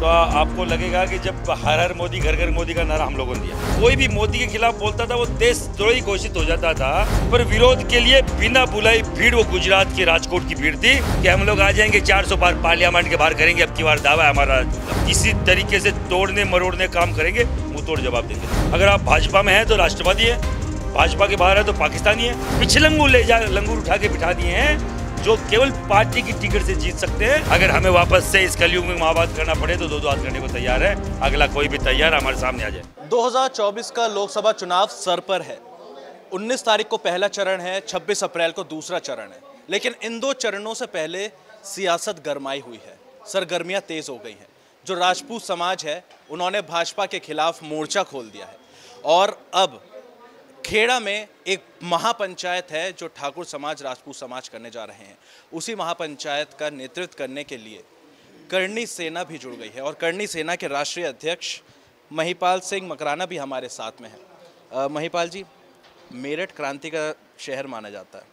तो आपको लगेगा कि जब हर हर मोदी घर घर मोदी का नारा हम लोगों ने दिया कोई भी मोदी के खिलाफ बोलता था वो देशद्रोही घोषित हो जाता था पर विरोध के लिए बिना बुलाई भीड़ वो गुजरात के राजकोट की भीड़ थी कि हम लोग आ जाएंगे चार सौ बार पार्लियामेंट के बाहर करेंगे अब की बार दावा है हमारा इसी तरीके से तोड़ने मरोड़ने काम करेंगे मुंह तोड़ जवाब देंगे अगर आप भाजपा में है तो राष्ट्रवादी है भाजपा के बाहर है तो पाकिस्तानी है पिछले लंगूर ले जा लंगूर उठा के बिठा दिए हैं जो केवल पार्टी की टिकट से जीत सकते हैं अगर हमें वापस से इस कलयुग में महावाद करना पड़े तो दो दो हाथ करने को तैयार है अगला कोई भी तैयार हमारे सामने आ जाए 2024 का लोकसभा चुनाव सर पर है 19 तारीख को पहला चरण है 26 अप्रैल को दूसरा चरण है लेकिन इन दो चरणों से पहले सियासत गरमाई हुई है सरगर्मियाँ तेज हो गई हैं जो राजपूत समाज है उन्होंने भाजपा के खिलाफ मोर्चा खोल दिया है और अब खेड़ा में एक महापंचायत है जो ठाकुर समाज राजपूत समाज करने जा रहे हैं उसी महापंचायत का नेतृत्व करने के लिए करणी सेना भी जुड़ गई है और करणी सेना के राष्ट्रीय अध्यक्ष महिपाल सिंह मकराना भी हमारे साथ में है महिपाल जी मेरठ क्रांति का शहर माना जाता है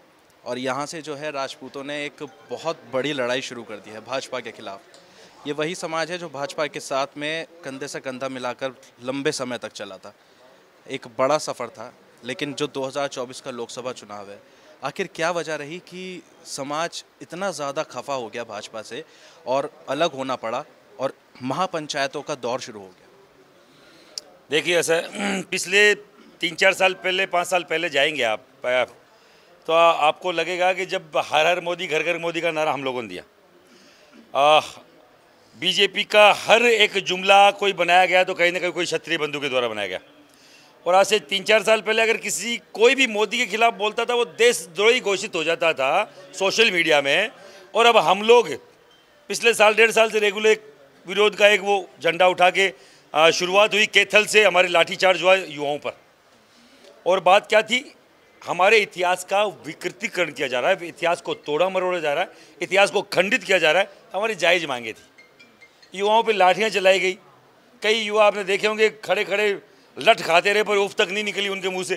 और यहाँ से जो है राजपूतों ने एक बहुत बड़ी लड़ाई शुरू कर दी है भाजपा के खिलाफ ये वही समाज है जो भाजपा के साथ में कंधे से कंधा मिलाकर लंबे समय तक चला था एक बड़ा सफ़र था लेकिन जो 2024 का लोकसभा चुनाव है आखिर क्या वजह रही कि समाज इतना ज़्यादा खफा हो गया भाजपा से और अलग होना पड़ा और महापंचायतों का दौर शुरू हो गया देखिए सर पिछले तीन चार साल पहले पाँच साल पहले जाएंगे आप तो आपको लगेगा कि जब हर हर मोदी घर घर मोदी का नारा हम लोगों ने दिया आ, बीजेपी का हर एक जुमला कोई बनाया गया तो कहीं ना कहीं कोई क्षत्रिय बंधु के द्वारा बनाया गया और आज से तीन चार साल पहले अगर किसी कोई भी मोदी के खिलाफ बोलता था वो देशद्रोही घोषित हो जाता था सोशल मीडिया में और अब हम लोग पिछले साल डेढ़ साल से रेगुलर विरोध का एक वो झंडा उठा के शुरुआत हुई कैथल से हमारे लाठीचार्ज हुआ युवाओं पर और बात क्या थी हमारे इतिहास का विकृतिकरण किया जा रहा है इतिहास को तोड़ा मरोड़ा जा रहा है इतिहास को खंडित किया जा रहा है हमारी जायज़ मांगे थी युवाओं पर लाठियाँ चलाई गई कई युवा आपने देखे होंगे खड़े खड़े लठ खाते रहे पर उफ तक नहीं निकली उनके मुंह से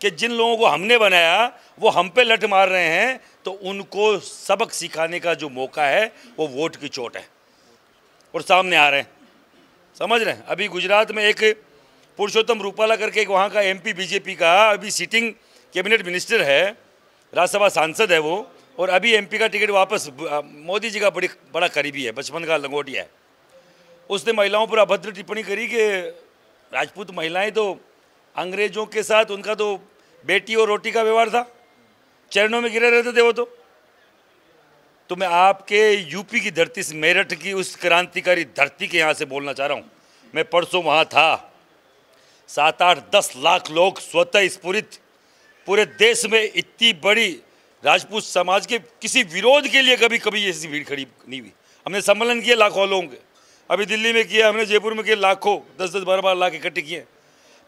कि जिन लोगों को हमने बनाया वो हम पे लठ मार रहे हैं तो उनको सबक सिखाने का जो मौका है वो वोट की चोट है और सामने आ रहे हैं समझ रहे हैं अभी गुजरात में एक पुरुषोत्तम रूपाला करके एक वहाँ का एम बीजेपी का अभी सिटिंग कैबिनेट मिनिस्टर है राज्यसभा सांसद है वो और अभी एमपी का टिकट वापस मोदी जी का बड़ी बड़ा करीबी है बचपन का लंगोटिया है उसने महिलाओं पर अभद्र टिप्पणी करी कि राजपूत महिलाएं तो अंग्रेजों के साथ उनका तो बेटी और रोटी का व्यवहार था चरणों में गिरे रहते थे वो तो तो मैं आपके यूपी की धरती से मेरठ की उस क्रांतिकारी धरती के यहाँ से बोलना चाह रहा हूँ मैं परसों वहाँ था सात आठ दस लाख लोग स्वतः स्फूरित पूरे देश में इतनी बड़ी राजपूत समाज के किसी विरोध के लिए कभी कभी ऐसी भीड़ खड़ी नहीं हुई हमने सम्मेलन किया लाखों लोगों के अभी दिल्ली में किया हमने जयपुर में किया लाखों दस दस बारह बारह लाख इकट्ठे किए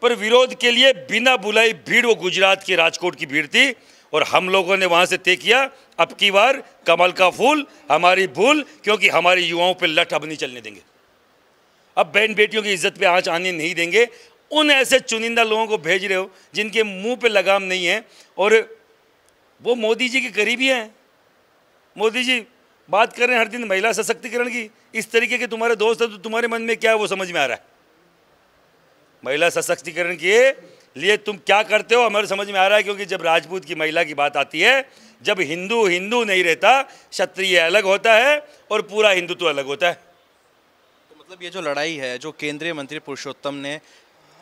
पर विरोध के लिए बिना बुलाई भीड़ वो गुजरात की राजकोट की भीड़ थी और हम लोगों ने वहाँ से तय किया अब की बार कमल का फूल हमारी भूल क्योंकि हमारे युवाओं पे लठ अब नहीं चलने देंगे अब बहन बेटियों की इज्जत पे आँच आने नहीं देंगे उन ऐसे चुनिंदा लोगों को भेज रहे हो जिनके मुंह पे लगाम नहीं है और वो मोदी जी के करीबी हैं मोदी जी बात कर रहे हैं हर दिन महिला सशक्तिकरण की इस तरीके के तुम्हारे दोस्त हैं तो तुम्हारे मन में क्या है वो समझ में आ रहा है महिला सशक्तिकरण के लिए तुम क्या करते हो हमारे समझ में आ रहा है क्योंकि जब राजपूत की महिला की बात आती है जब हिंदू हिंदू नहीं रहता क्षत्रिय अलग होता है और पूरा हिंदुत्व अलग होता है तो मतलब ये जो लड़ाई है जो केंद्रीय मंत्री पुरुषोत्तम ने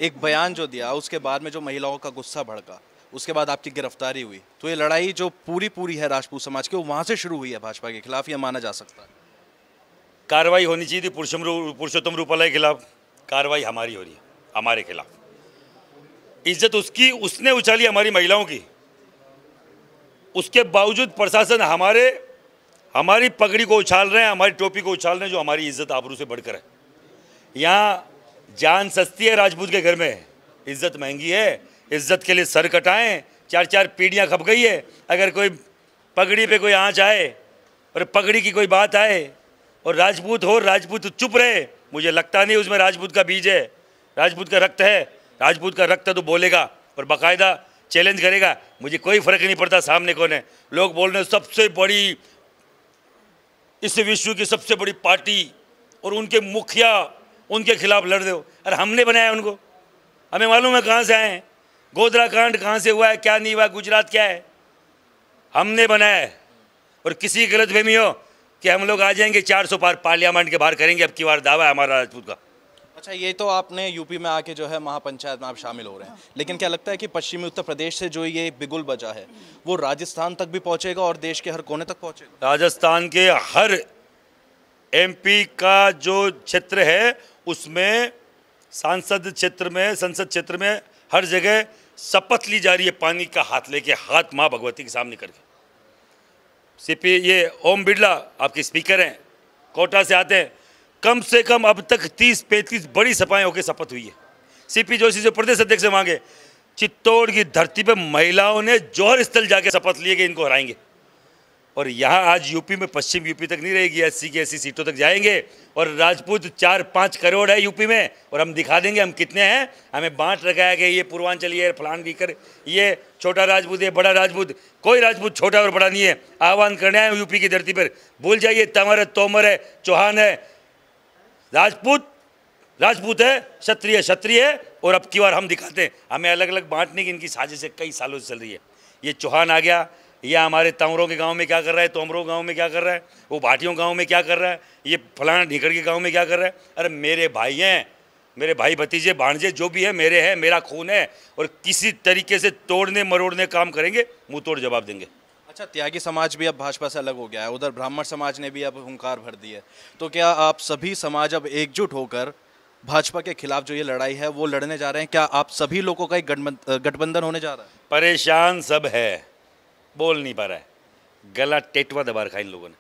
एक बयान जो दिया उसके बाद में जो महिलाओं का गुस्सा भड़का उसके बाद आपकी गिरफ्तारी हुई तो ये लड़ाई जो पूरी पूरी है राजपूत समाज की वो वहाँ से शुरू हुई है भाजपा के खिलाफ यह माना जा सकता है कार्रवाई होनी चाहिए थी पुरुषोत्तम रूपाला के खिलाफ कार्रवाई हमारी हो रही है हमारे खिलाफ इज्जत उसकी उसने उछाली हमारी महिलाओं की उसके बावजूद प्रशासन हमारे हमारी पगड़ी को उछाल रहे हैं हमारी टोपी को उछाल रहे हैं जो हमारी इज्जत आबरू से बढ़कर है यहाँ जान सस्ती है राजपूत के घर में इज्जत महंगी है इज्जत के लिए सर कटाएं चार चार पीढ़ियाँ खप गई है अगर कोई पगड़ी पे कोई आँच आए और पगड़ी की कोई बात आए और राजपूत हो राजपूत चुप रहे मुझे लगता नहीं उसमें राजपूत का बीज है राजपूत का रक्त है राजपूत का रक्त है तो बोलेगा और बाकायदा चैलेंज करेगा मुझे कोई फ़र्क नहीं पड़ता सामने कौन है लोग बोल रहे सबसे बड़ी इस विश्व की सबसे बड़ी पार्टी और उनके मुखिया उनके खिलाफ लड़ रहे हो अरे हमने बनाया उनको हमें मालूम है कहाँ से आए हैं गोधरा कांड कहाँ से हुआ है क्या नहीं हुआ गुजरात क्या है हमने बनाया है और किसी गलत फहमी हो कि हम लोग आ जाएंगे 400 पार पार्लियामेंट के बाहर करेंगे अब की बार दावा है हमारा राजपूत का अच्छा ये तो आपने यूपी में आके जो है महापंचायत में आप शामिल हो रहे हैं लेकिन क्या लगता है कि पश्चिमी उत्तर प्रदेश से जो ये बिगुल बजा है वो राजस्थान तक भी पहुंचेगा और देश के हर कोने तक पहुंचेगा राजस्थान के हर एम का जो क्षेत्र है उसमें सांसद क्षेत्र में संसद क्षेत्र में हर जगह शपथ ली जा रही है पानी का हाथ लेके हाथ माँ भगवती के सामने करके सीपी ये ओम बिरला आपके स्पीकर हैं कोटा से आते हैं कम से कम अब तक तीस पैंतीस बड़ी सपाएं होकर शपथ हुई है सीपी जोशी से प्रदेश अध्यक्ष से मांगे चित्तौड़ की धरती पर महिलाओं ने जौहर स्थल जाके शपथ लिए कि इनको हराएंगे और यहाँ आज यूपी में पश्चिम यूपी तक नहीं रहेगी अस्सी की अस्सी सीटों तक जाएंगे और राजपूत चार पाँच करोड़ है यूपी में और हम दिखा देंगे हम कितने हैं हमें बांट रखा है कि ये पूर्वांचल ये फलान कर ये छोटा राजपूत ये बड़ा राजपूत कोई राजपूत छोटा और बड़ा नहीं है आह्वान करने आए यूपी की धरती पर भूल जाइए तंवर है तोमर है चौहान है राजपूत राजपूत है क्षत्रिय क्षत्रिय है और अब की बार हम दिखाते हैं हमें अलग अलग बांटने की इनकी साजिश कई सालों से चल रही है ये चौहान आ गया ये हमारे तांवरों के गांव में क्या कर रहा है तोमरों गांव में क्या कर रहा है वो भाटियों गांव में क्या कर रहा है ये फलाना ढीकड़ के गांव में क्या कर रहा है अरे मेरे भाई हैं मेरे भाई भतीजे भाणजे जो भी है मेरे हैं मेरा खून है और किसी तरीके से तोड़ने मरोड़ने काम करेंगे मुँह तोड़ जवाब देंगे अच्छा त्यागी समाज भी अब भाजपा से अलग हो गया है उधर ब्राह्मण समाज ने भी अब हंकार भर दी है तो क्या आप सभी समाज अब एकजुट होकर भाजपा के खिलाफ जो ये लड़ाई है वो लड़ने जा रहे हैं क्या आप सभी लोगों का एक गठबंधन होने जा रहा है परेशान सब है बोल नहीं पा रहा है गला टेटवा दबा रखा इन लोगों ने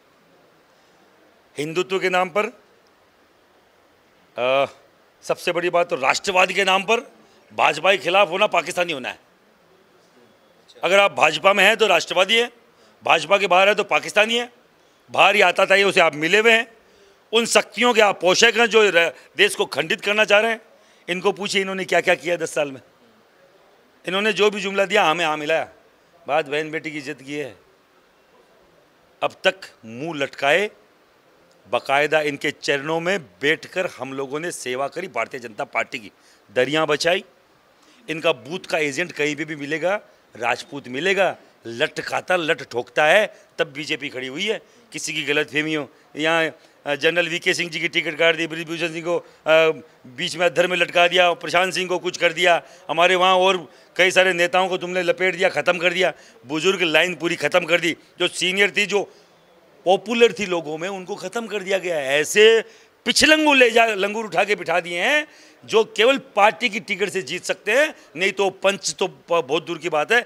हिंदुत्व के नाम पर आ, सबसे बड़ी बात तो राष्ट्रवाद के नाम पर भाजपा के खिलाफ होना पाकिस्तानी होना है अगर आप भाजपा में हैं तो राष्ट्रवादी है भाजपा के बाहर है तो पाकिस्तानी है बाहर ही आता था ये उसे आप मिले हुए हैं उन शक्तियों के आप पोषक हैं जो देश को खंडित करना चाह रहे हैं इनको पूछिए इन्होंने क्या क्या किया दस साल में इन्होंने जो भी जुमला दिया हमें हाँ मिलाया बात बहन बेटी की इज्जत की है अब तक मुंह लटकाए बकायदा इनके चरणों में बैठकर हम लोगों ने सेवा करी भारतीय जनता पार्टी की दरिया बचाई इनका बूथ का एजेंट कहीं भी, भी मिलेगा राजपूत मिलेगा लट खाता लट ठोकता है तब बीजेपी खड़ी हुई है किसी की गलत फहमी हो यहाँ जनरल वीके सिंह जी की टिकट काट दी ब्रिजभूषण सिंह को बीच में अधर में लटका दिया और प्रशांत सिंह को कुछ कर दिया हमारे वहाँ और कई सारे नेताओं को तुमने लपेट दिया ख़त्म कर दिया बुजुर्ग लाइन पूरी ख़त्म कर दी जो सीनियर थी जो पॉपुलर थी लोगों में उनको ख़त्म कर दिया गया ऐसे पिछलंगू ले जा लंगूर उठा के बिठा दिए हैं जो केवल पार्टी की टिकट से जीत सकते हैं नहीं तो पंच तो बहुत दूर की बात है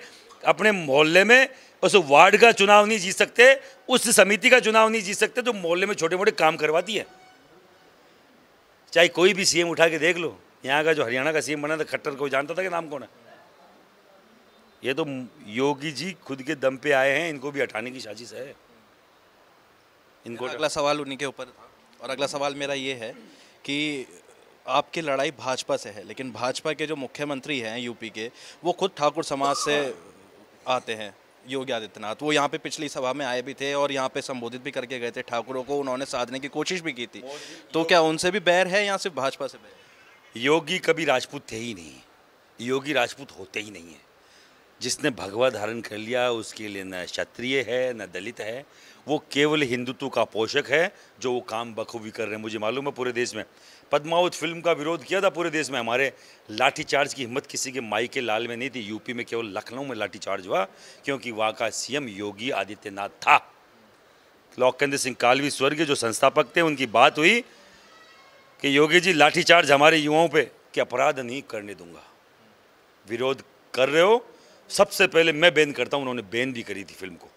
अपने मोहल्ले में उस वार्ड का चुनाव नहीं जीत सकते उस समिति का चुनाव नहीं जीत सकते जो तो मोहल्ले में छोटे मोटे काम करवाती है चाहे कोई भी सीएम उठा के देख लो यहाँ का जो हरियाणा का सीएम बना था खट्टर को जानता था कि नाम कौन है ये तो योगी जी खुद के दम पे आए हैं इनको भी हटाने की साजिश है इनको अगला सवाल उन्हीं के ऊपर और अगला सवाल मेरा ये है कि आपकी लड़ाई भाजपा से है लेकिन भाजपा के जो मुख्यमंत्री हैं यूपी के वो खुद ठाकुर समाज से आते हैं योगी आदित्यनाथ वो यहाँ पे पिछली सभा में आए भी थे और यहाँ पे संबोधित भी करके गए थे ठाकुरों को उन्होंने साधने की कोशिश भी की थी तो क्या उनसे भी बैर है या सिर्फ भाजपा से बैर योगी कभी राजपूत थे ही नहीं योगी राजपूत होते ही नहीं है जिसने भगवा धारण कर लिया उसके लिए न क्षत्रिय है न दलित है वो केवल हिंदुत्व का पोषक है जो वो काम बखूबी कर रहे हैं मुझे मालूम है पूरे देश में पद्मावत फिल्म का विरोध किया था पूरे देश में हमारे लाठीचार्ज की हिम्मत किसी के माई के लाल में नहीं थी यूपी में केवल लखनऊ में लाठीचार्ज हुआ क्योंकि वहाँ का सीएम योगी आदित्यनाथ था लोकेंद्र सिंह कालवी स्वर्गीय जो संस्थापक थे उनकी बात हुई कि योगी जी लाठीचार्ज हमारे युवाओं पे कि अपराध नहीं करने दूंगा विरोध कर रहे हो सबसे पहले मैं बैन करता हूँ उन्होंने बैन भी करी थी फिल्म को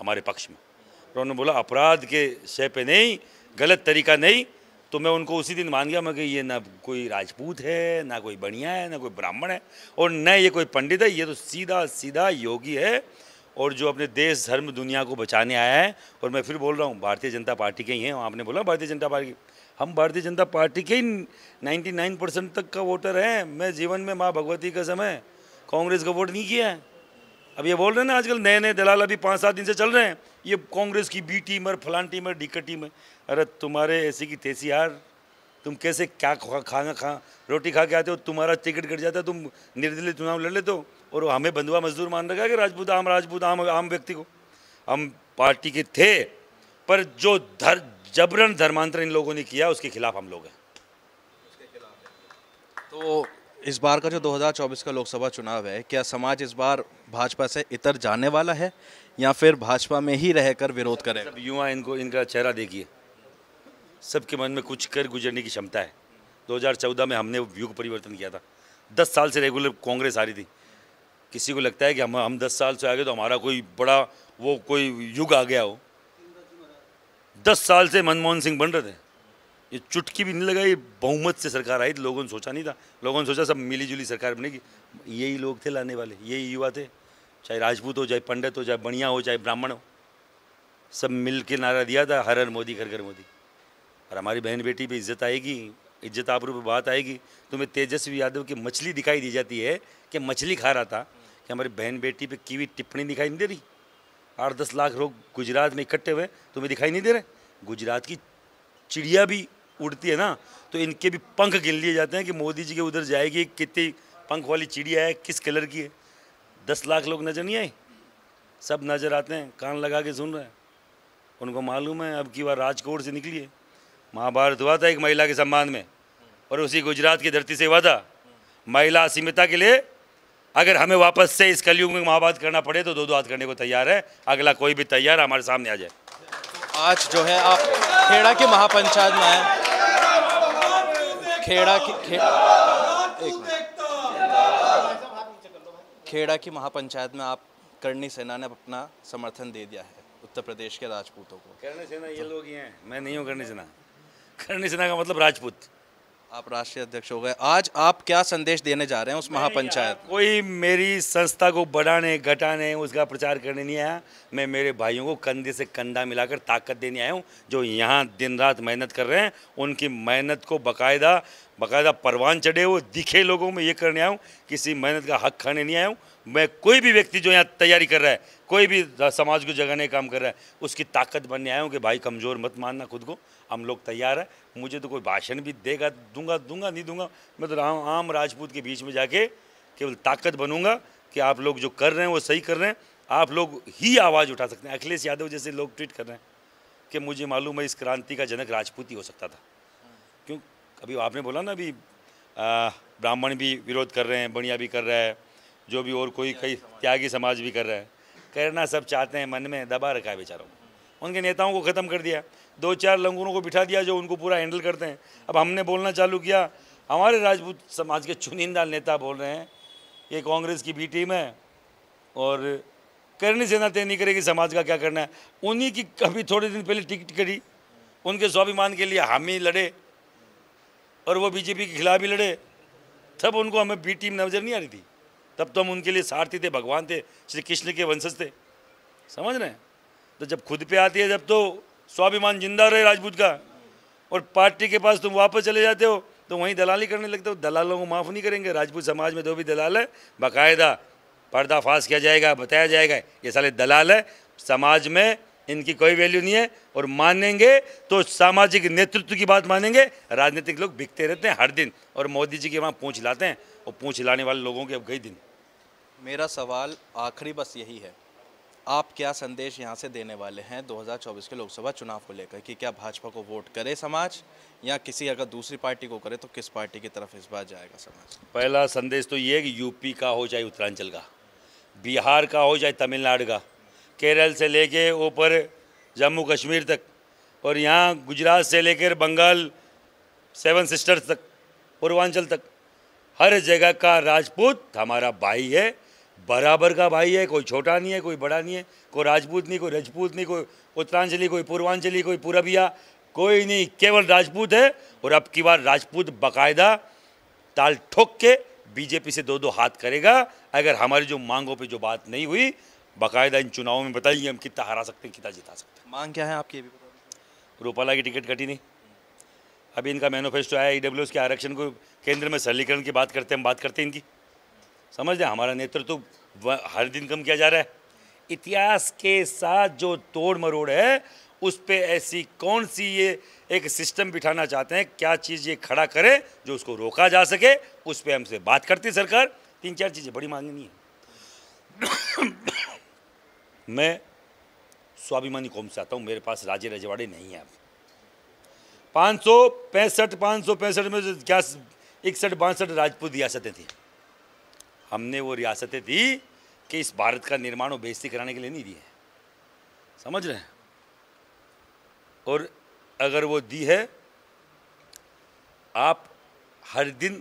हमारे पक्ष में उन्होंने बोला अपराध के शय पर नहीं गलत तरीका नहीं तो मैं उनको उसी दिन मान गया मैं कि ये ना कोई राजपूत है ना कोई बढ़िया है ना कोई ब्राह्मण है और न ये कोई पंडित है ये तो सीधा सीधा योगी है और जो अपने देश धर्म दुनिया को बचाने आया है और मैं फिर बोल रहा हूँ भारतीय जनता पार्टी के ही हैं आपने बोला भारतीय जनता पार्टी हम भारतीय जनता पार्टी के ही नाइन्टी परसेंट तक का वोटर हैं मैं जीवन में माँ भगवती का समय कांग्रेस का वोट नहीं किया है अब ये बोल रहे हैं ना आजकल नए नए दलाल अभी पाँच सात दिन से चल रहे हैं ये कांग्रेस की बी टीम और फलान टीम और डीका टीम है अरे तुम्हारे ऐसे की तेसी यार तुम कैसे क्या खा खाना खा रोटी खा के आते हो तुम्हारा टिकट कट जाता है तुम निर्दलीय चुनाव लड़ लेते हो और हमें बंधुआ मजदूर मान रखा है कि राजपूत आम राजपूत आम आम व्यक्ति को हम पार्टी के थे पर जो धर जबरन धर्मांतरण इन लोगों ने किया उसके खिलाफ हम लोग हैं तो इस बार का जो 2024 का लोकसभा चुनाव है क्या समाज इस बार भाजपा से इतर जाने वाला है या फिर भाजपा में ही रहकर विरोध करें युवा इनको इनका चेहरा देखिए सबके मन में कुछ कर गुजरने की क्षमता है 2014 में हमने युग परिवर्तन किया था 10 साल से रेगुलर कांग्रेस आ रही थी किसी को लगता है कि हम हम दस साल से आ गए तो हमारा कोई बड़ा वो कोई युग आ गया हो दस साल से मनमोहन सिंह बन रहे थे ये चुटकी भी नहीं लगाई बहुमत से सरकार आई लोगों ने सोचा नहीं था लोगों ने सोचा सब मिली जुली सरकार बनेगी यही लोग थे लाने वाले यही युवा थे चाहे राजपूत हो चाहे पंडित हो चाहे बढ़िया हो चाहे ब्राह्मण हो सब मिल के नारा दिया था हर हर मोदी घर घर मोदी और हमारी बहन बेटी भी इज्जत आएगी इज्जत आबरू पे बात आएगी तुम्हें तेजस्वी यादव की मछली दिखाई दी जाती है कि मछली खा रहा था कि हमारी बहन बेटी पे कीवी टिप्पणी दिखाई नहीं दे रही आठ दस लाख लोग गुजरात में इकट्ठे हुए तुम्हें दिखाई नहीं दे रहे गुजरात की चिड़िया भी उड़ती है ना तो इनके भी पंख गिन लिए जाते हैं कि मोदी जी के उधर जाएगी कितनी पंख वाली चिड़िया है किस कलर की है दस लाख लोग नजर नहीं आए सब नज़र आते हैं कान लगा के सुन रहे हैं उनको मालूम है अब की बार राजकोट से निकली है महाभारत हुआ था एक महिला के सम्मान में और उसी गुजरात की धरती से हुआ था महिला असीमिता के लिए अगर हमें वापस से इस कलयुग में महाभारत करना पड़े तो दो दो हाथ करने को तैयार है अगला कोई भी तैयार हमारे सामने आ जाए आज जो है आप खेड़ा के महापंचायत में आए खेड़ा की खे... खेड़ा की महापंचायत में आप करणी सेना ने अपना समर्थन दे दिया है उत्तर प्रदेश के राजपूतों को करणी सेना ये लोग ही हैं मैं नहीं हूँ करणी सेना करणी सेना का मतलब राजपूत आप राष्ट्रीय अध्यक्ष हो गए आज आप क्या संदेश देने जा रहे हैं उस महापंचायत कोई मेरी संस्था को बढ़ाने घटाने उसका प्रचार करने नहीं आया मैं मेरे भाइयों को कंधे से कंधा मिलाकर ताकत देने आया हूँ जो यहाँ दिन रात मेहनत कर रहे हैं उनकी मेहनत को बाकायदा बाकायदा परवान चढ़े हुए दिखे लोगों में ये करने आया हूँ किसी मेहनत का हक खाने नहीं आया हूँ मैं कोई भी व्यक्ति जो यहाँ तैयारी कर रहा है कोई भी समाज को जगाने काम कर रहा है उसकी ताकत बनने आया हूँ कि भाई कमज़ोर मत मानना खुद को हम लोग तैयार हैं मुझे तो कोई भाषण भी देगा दूंगा दूंगा नहीं दूंगा मैं तो राम आम राजपूत के बीच में जाके केवल ताकत बनूंगा कि आप लोग जो कर रहे हैं वो सही कर रहे हैं आप लोग ही आवाज़ उठा सकते हैं अखिलेश यादव जैसे लोग ट्वीट कर रहे हैं कि मुझे मालूम है इस क्रांति का जनक राजपूत ही हो सकता था क्यों अभी आपने बोला ना अभी ब्राह्मण भी विरोध कर रहे हैं बढ़िया भी कर रहा है जो भी और कोई कई त्यागी समाज भी कर रहा है करना सब चाहते हैं मन में दबा रखा है बेचारों को उनके नेताओं को ख़त्म कर दिया दो चार लंगूरों को बिठा दिया जो उनको पूरा हैंडल करते हैं अब हमने बोलना चालू किया हमारे राजपूत समाज के चुनिंदा नेता बोल रहे हैं ये कांग्रेस की बी टीम है और करनी सेना तय नहीं करेगी समाज का क्या करना है उन्हीं की कभी थोड़े दिन पहले टिकट करी उनके स्वाभिमान के लिए हम ही लड़े और वो बीजेपी के खिलाफ ही लड़े तब उनको हमें बी टीम नज़र नहीं आ रही थी तब तो हम उनके लिए सारथी थे भगवान थे श्री कृष्ण के वंशज थे समझ रहे हैं तो जब खुद पे आती है जब तो स्वाभिमान जिंदा रहे राजपूत का और पार्टी के पास तुम वापस चले जाते हो तो वहीं दलाली करने लगते हो दलालों को माफ़ नहीं करेंगे राजपूत समाज में जो भी दलाल है बाकायदा पर्दाफाश किया जाएगा बताया जाएगा ये साले दलाल है समाज में इनकी कोई वैल्यू नहीं है और मानेंगे तो सामाजिक नेतृत्व की बात मानेंगे राजनीतिक लोग बिकते रहते हैं हर दिन और मोदी जी के वहाँ पूछ लाते हैं और पूछ लाने वाले लोगों के अब कई दिन मेरा सवाल आखिरी बस यही है आप क्या संदेश यहाँ से देने वाले हैं 2024 के लोकसभा चुनाव को लेकर कि क्या भाजपा को वोट करे समाज या किसी अगर दूसरी पार्टी को करे तो किस पार्टी की तरफ इस बार जाएगा समाज पहला संदेश तो ये कि यूपी का हो चाहे उत्तरांचल का बिहार का हो चाहे तमिलनाडु का केरल से लेके ऊपर जम्मू कश्मीर तक और यहाँ गुजरात से लेकर बंगाल सेवन सिस्टर्स तक पूर्वांचल तक हर जगह का राजपूत हमारा भाई है बराबर का भाई है कोई छोटा नहीं है कोई बड़ा नहीं है कोई राजपूत नहीं कोई रजपूत नहीं कोई उत्तरांचली कोई पूर्वांचली कोई पूरबिया कोई नहीं केवल राजपूत है और अब की बार राजपूत बाकायदा ताल ठोक के बीजेपी से दो दो हाथ करेगा अगर हमारी जो मांगों पे जो बात नहीं हुई बाकायदा इन चुनावों में बताइए हम कितना हरा सकते हैं कितना जिता सकते हैं मांग क्या है आपकी अभी रूपाला की टिकट कटी नहीं अभी इनका मैनोफेस्टो आया ई e के आरक्षण को केंद्र में सरलीकरण की बात करते हैं हम बात करते हैं इनकी समझ लें हमारा नेतृत्व तो हर दिन कम किया जा रहा है इतिहास के साथ जो तोड़ मरोड़ है उस पर ऐसी कौन सी ये एक सिस्टम बिठाना चाहते हैं क्या चीज़ ये खड़ा करे जो उसको रोका जा सके उस पर हमसे बात करती सरकार तीन चार चीज़ें बड़ी मांगनी है मैं स्वाभिमानी कौम से आता हूँ मेरे पास राजे रजवाड़े नहीं है अब पाँच सौ पैंसठ पाँच सौ पैंसठ में क्या इकसठ बासठ राजपूत रियासतें थी हमने वो रियासतें दी कि इस भारत का निर्माण और बेजती कराने के लिए नहीं दी है समझ रहे हैं और अगर वो दी है आप हर दिन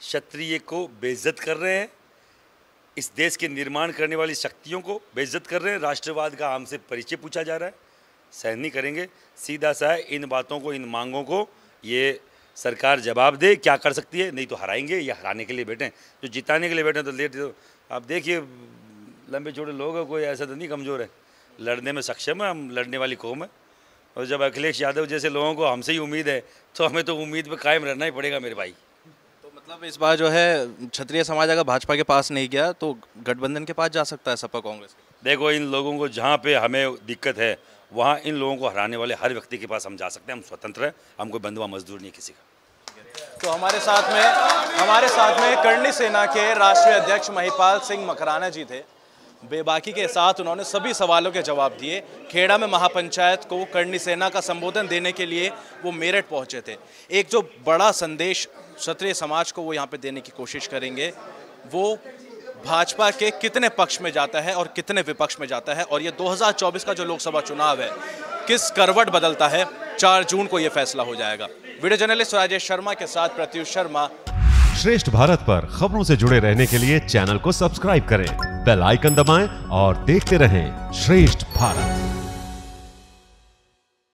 क्षत्रिय को बेइज्जत कर रहे हैं इस देश के निर्माण करने वाली शक्तियों को बेइज्जत कर रहे हैं राष्ट्रवाद का हमसे परिचय पूछा जा रहा है सहन नहीं करेंगे सीधा सा है इन बातों को इन मांगों को ये सरकार जवाब दे क्या कर सकती है नहीं तो हराएंगे या हराने के लिए बैठे जो जिताने के लिए बैठे तो लेट दो आप देखिए लंबे छोटे लोग हैं कोई ऐसा तो नहीं कमज़ोर है लड़ने में सक्षम है हम लड़ने वाली कौम है और जब अखिलेश यादव जैसे लोगों को हमसे ही उम्मीद है तो हमें तो उम्मीद पर कायम रहना ही पड़ेगा मेरे भाई तो मतलब इस बार जो है क्षत्रिय समाज अगर भाजपा के पास नहीं गया तो गठबंधन के पास जा सकता है सपा कांग्रेस देखो इन लोगों को जहाँ पे हमें दिक्कत है वहाँ इन लोगों को हराने वाले हर व्यक्ति के पास हम जा सकते हैं हम स्वतंत्र हैं हम कोई बंधुआ मजदूर नहीं किसी का तो हमारे साथ में हमारे साथ में करणी सेना के राष्ट्रीय अध्यक्ष महिपाल सिंह मकराना जी थे बेबाकी के साथ उन्होंने सभी सवालों के जवाब दिए खेड़ा में महापंचायत को करणी सेना का संबोधन देने के लिए वो मेरठ पहुंचे थे एक जो बड़ा संदेश क्षत्रिय समाज को वो यहाँ पे देने की कोशिश करेंगे वो भाजपा के कितने पक्ष में जाता है और कितने विपक्ष में जाता है और ये 2024 का जो लोकसभा चुनाव है किस करवट बदलता है चार जून को ये फैसला हो जाएगा वीडियो जर्नलिस्ट राजेश शर्मा के साथ प्रत्युष शर्मा श्रेष्ठ भारत पर खबरों से जुड़े रहने के लिए चैनल को सब्सक्राइब करें बेल आइकन दबाएं और देखते रहें श्रेष्ठ भारत